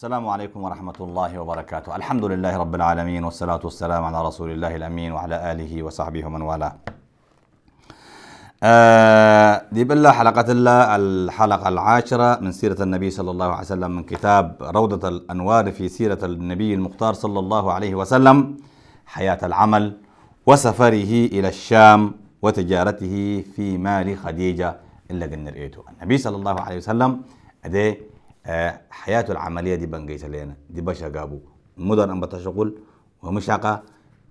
السلام عليكم ورحمة الله وبركاته الحمد لله رب العالمين والصلاة والسلام على رسول الله الأمين وعلى آله وصحبه ومن والاه آه، دي بالله حلقة الله الحلقة العاشرة من سيرة النبي صلى الله عليه وسلم من كتاب روضة الأنوار في سيرة النبي المختار صلى الله عليه وسلم حياة العمل وسفره إلى الشام وتجارته في مال خديجة اللي قلنا رأيته النبي صلى الله عليه وسلم أدي آه، حياته العمليه دي بنقيت لنا دي باشا جابوا مدن ان بتشغل ومشاقة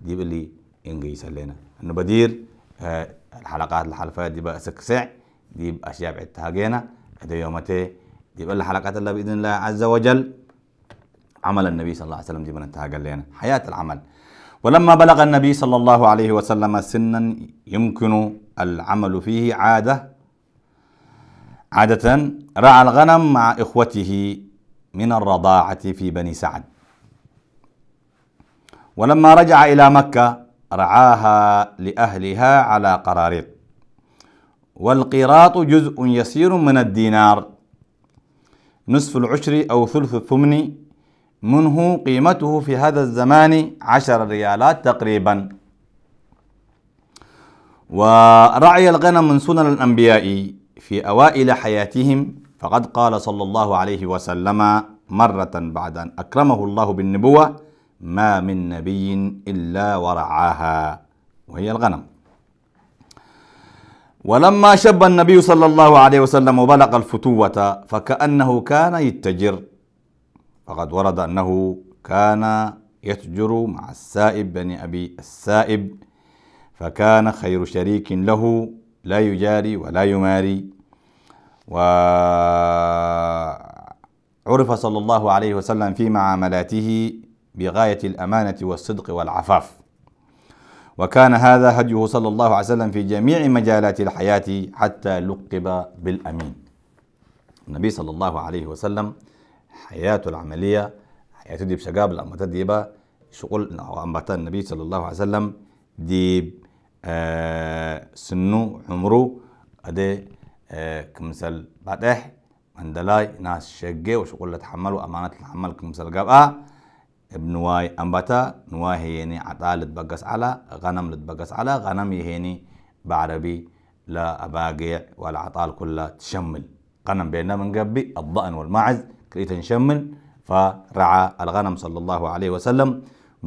دي اللي انقيت لنا انه بدير آه، الحلقات الحلفية دي بقى سكسع دي اشياء بعدتها جينا دي يومتي دي بقى الحلقات اللي باذن الله عز وجل عمل النبي صلى الله عليه وسلم دي بنتها لنا حياه العمل ولما بلغ النبي صلى الله عليه وسلم سنا يمكن العمل فيه عاده عادة رعى الغنم مع إخوته من الرضاعة في بني سعد ولما رجع إلى مكة رعاها لأهلها على قراريط والقيراط جزء يسير من الدينار نصف العشر أو ثلث الثمن منه قيمته في هذا الزمان عشر ريالات تقريبا ورعي الغنم من سنن الأنبياء في أوائل حياتهم فقد قال صلى الله عليه وسلم مرة بعد أن أكرمه الله بالنبوة ما من نبي إلا ورعاها وهي الغنم ولما شب النبي صلى الله عليه وسلم وبلغ الفتوة فكأنه كان يتجر فقد ورد أنه كان يتجر مع السائب بن أبي السائب فكان خير شريك له لا يجاري ولا يماري وعرف صلى الله عليه وسلم في معاملاته بغاية الأمانة والصدق والعفاف وكان هذا هديه صلى الله عليه وسلم في جميع مجالات الحياة حتى لقب بالأمين النبي صلى الله عليه وسلم حياته العملية حياته دي بشقاب لما تديبا شغل أو النبي صلى الله عليه وسلم ديب آه، سنو عمرو أدي ኣደ آه، ክምሰል مندلاي ناس ናስ ሸጌ تحملوا أمانة الحمل ለተሓመል جابا ابن واي أنبتا نواي هيني عطال لتبقس على غنم لتبقس على غنم يهيني بعربي لا أباقع والعطال كلها تشمل غنم بيننا من قبي الضأن والمعز كريت نشمل فرعى الغنم صلى الله عليه وسلم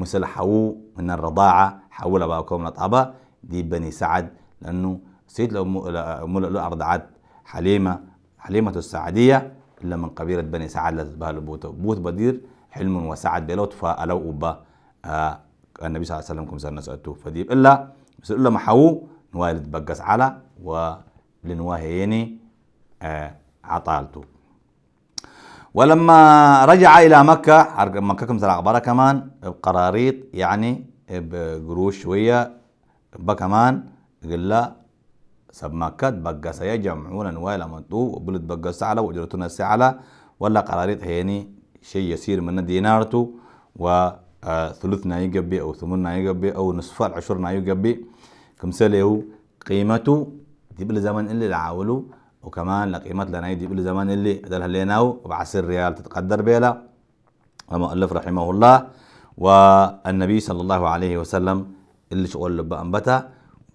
مثل حو من الرضاعة حول أباكم لطابة دي بني سعد لانه سيد ام لؤلؤ ارضعت حليمه حليمه السعديه الا من قبيله بني سعد بها بوت بوت بدير حلم وسعد بلطف تفاءلوا أبا آه النبي صلى الله عليه وسلم كم سنة سألته فديب إلا بس إلا محو نوال تبقس على ولنواهيني آه عطالته ولما رجع إلى مكة مكة كم سنة كمان بقراريط يعني بقروش شوية بكمان قال لا سبماكات بقى سيجمعون ويلا منطوب وبلد بقى السعلة وأجرتنا السعلة ولا قراريط هيني شيء يسير من دينارته وثلث يقبي أو ثمننا يقبي أو نصف العشرنا يقبي كم سليه قيمته دي بالزمن اللي لعاولو وكمان لقيمة لنا دي بالزمن اللي دلها ليناو وبعصر ريال تتقدر بيلا المؤلف رحمه الله والنبي صلى الله عليه وسلم اللي شغل أنبتا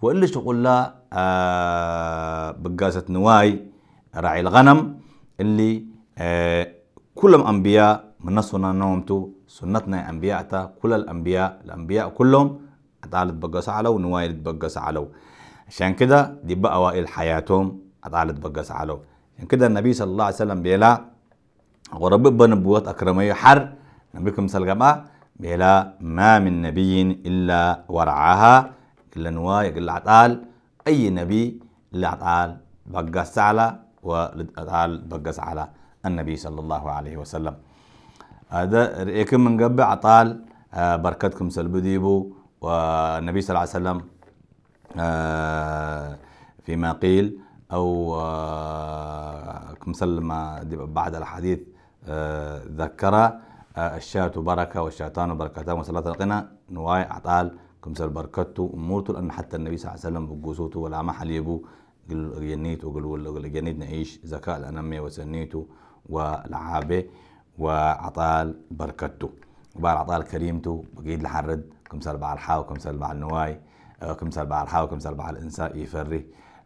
واللي شغل آه بقاسة نواي راعي الغنم اللي آه كلهم أنبياء من نصنا نومتو سنتنا أنبياء تا كل الأنبياء الأنبياء كلهم أتعالت بقاسة علو نواي بقاسة علو عشان كده دي بقى وائل حياتهم أتعالت بقاسة علو عشان كده النبي صلى الله عليه وسلم بيلا ورب بنبوات أكرمي حر نبيكم سلقبا بلا ما من نبي إلا ورعاها إلا نوا يقل عطال أي نبي اللي عطال بقس على وعطال بقس على النبي صلى الله عليه وسلم هذا رأيكم من قبل عطال آه، بركتكم سلبو ديبو والنبي صلى الله عليه وسلم آه، فيما قيل أو آه، كم سلم بعد الحديث ذكر الشات بركة والشيطان بركتان وصلاة القنا نواي عطال كمسل بركته أمورته لأن حتى النبي صلى الله عليه وسلم بقوسوته ولا ما حليبه قل جنيت وقل قل جنيت نعيش ذكاء لأنمي وسنيته ولعابه وعطال بركته وبعد عطال كريمته بقيد لحرد كمسل بعد الحاو كم كمسل بعد النواي كم آه، كمسل بعد الحاو كم كمسل بعد الإنسان يفري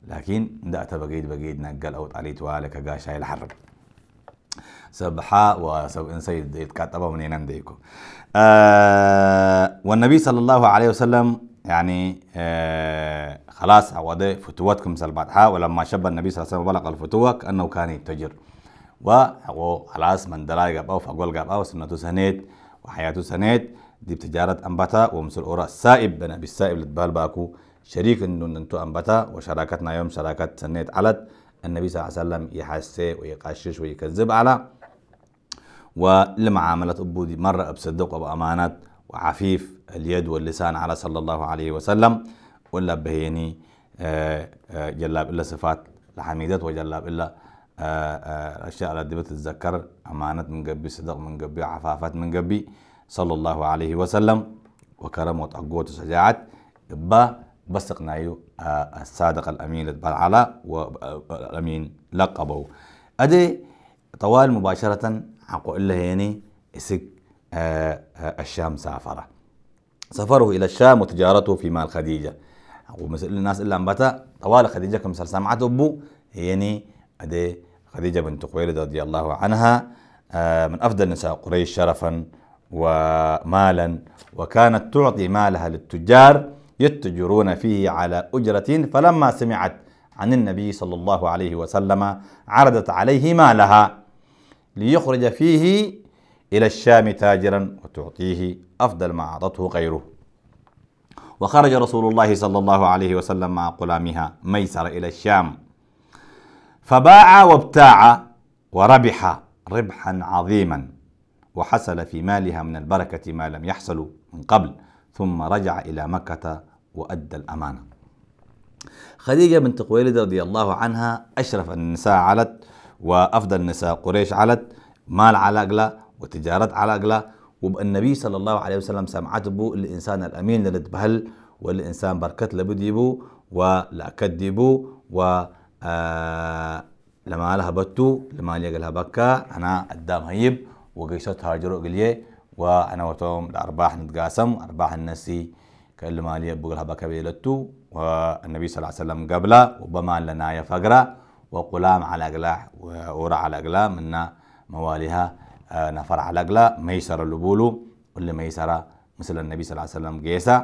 لكن دأت بقيد بقيد نقل أو طعليت وعلى كقاشاي لحرد سبحاء إن سيد ሰብሓ ይቃጠባ ምኔና آه والنبي صلى الله عليه وسلم يعني آه خلاص عوض فتوتكم سلبتها ولما شب النبي صلى الله عليه وسلم بلغ الفتوة أنه كان يتجر وهو خلاص من دلاي قبأو فقول قبأو سنة سنيت وحياته سنيت دي بتجارة أنبتا ومسل أورا السائب بنا بالسائب لتبال باكو شريك ننتو أنبتا وشراكتنا يوم شراكة سنيت علت النبي صلى الله عليه وسلم يحسي ويقشش ويكذب على ولمعاملة أبودي مرة بصدق وبأمانة وعفيف اليد واللسان على صلى الله عليه وسلم ولا بهيني آه، آه، جلاب إلا صفات الحميدات وجلاب إلا الأشياء آه، التي بتتذكر أمانة من قبي صدق من قبي عفافات من قبي صلى الله عليه وسلم وكرم وتقوى وشجاعات با بسقنايو الصادق الأمين على والأمين لقبه أدي طوال مباشرة حنقول له يعني اسك آه، آه، الشام سافر سفره الى الشام وتجارته في مال خديجه ومسألة الناس الا انبتا طوال خديجه كم سمعت أبو يعني ادي خديجه بنت قويلد رضي الله عنها آه، من افضل نساء قريش شرفا ومالا وكانت تعطي مالها للتجار يتجرون فيه على اجره فلما سمعت عن النبي صلى الله عليه وسلم عرضت عليه مالها ليخرج فيه إلى الشام تاجرا وتعطيه أفضل ما أعطته غيره وخرج رسول الله صلى الله عليه وسلم مع غلامها ميسر إلى الشام فباع وابتاع وربح ربحا عظيما وحصل في مالها من البركة ما لم يحصل من قبل ثم رجع إلى مكة وأدى الأمانة خديجة بنت قويلد رضي الله عنها أشرف النساء علت وأفضل نساء قريش علت مال على اقلا وتجارات على اقلا والنبي صلى الله عليه وسلم سمعت بو الإنسان الأمين اللي تبهل والإنسان بركت لبديبو ولا كديبو و آه، لما لها بتو لما لها بكا أنا قدام هيب وقيشت هاجروا قليه وانا وتوم الارباح نتقاسم ارباح النسي كل ما لي بقولها بكبيلتو والنبي صلى الله عليه وسلم قبله وبما لنا يا فقره وقلام على أقلاح وورا على أقلاح منا مواليها آه، نفر على أقلاح ميسر اللي بولو واللي ميسرة مثل النبي صلى الله عليه وسلم جيسا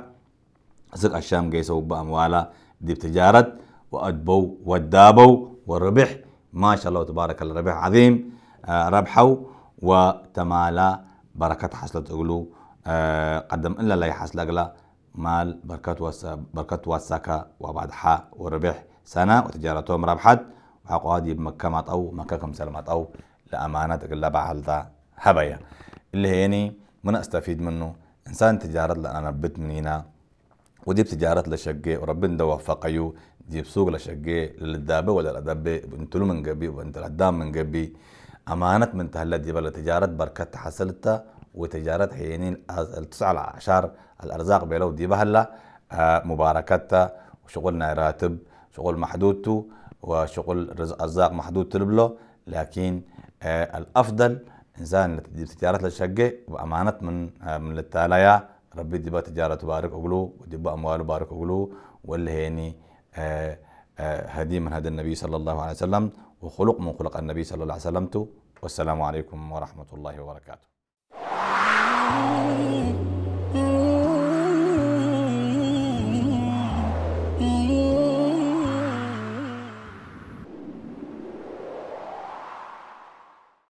زق الشام جيسا وبا أموالا دي بتجارة وأدبو ودابو والربح ما شاء الله تبارك الله ربح عظيم آه، ربحو وتمالا بركة حصلت أقلو آه، قدم إلا لا يحصل أقلا مال بركات بركات وساكا وبعد حا وربح سنة وتجارتهم ربحت عقادي بمكة ما مكة كم سنة ما لأمانة تقلا بحالتا هبايا اللي هيني من استفيد منه إنسان تجارة لأنا بيت منينا ودي تجارة لشقة وربنا ده وفقيو دي بسوق لشقة للدابة ولا الأدبة بنتلو من قبي وانت الهدام من قبي أمانة من تهلا دي بلا تجارة بركة حصلتها وتجارة حينين التسعة عشر الأرزاق بيلو دي بهلا آه، مباركتها وشغلنا راتب شغل محدودته وشغل رزق محدود تلبله لكن آه، الافضل انسان تجارات للشقه وامانه من آه، من التالايا ربي دبا تجاره تبارك اقلو ودبا امواله بارك اقلو واللي هيني آه، هدي من هدي النبي صلى الله عليه وسلم وخلق من خلق النبي صلى الله عليه وسلم والسلام عليكم ورحمه الله وبركاته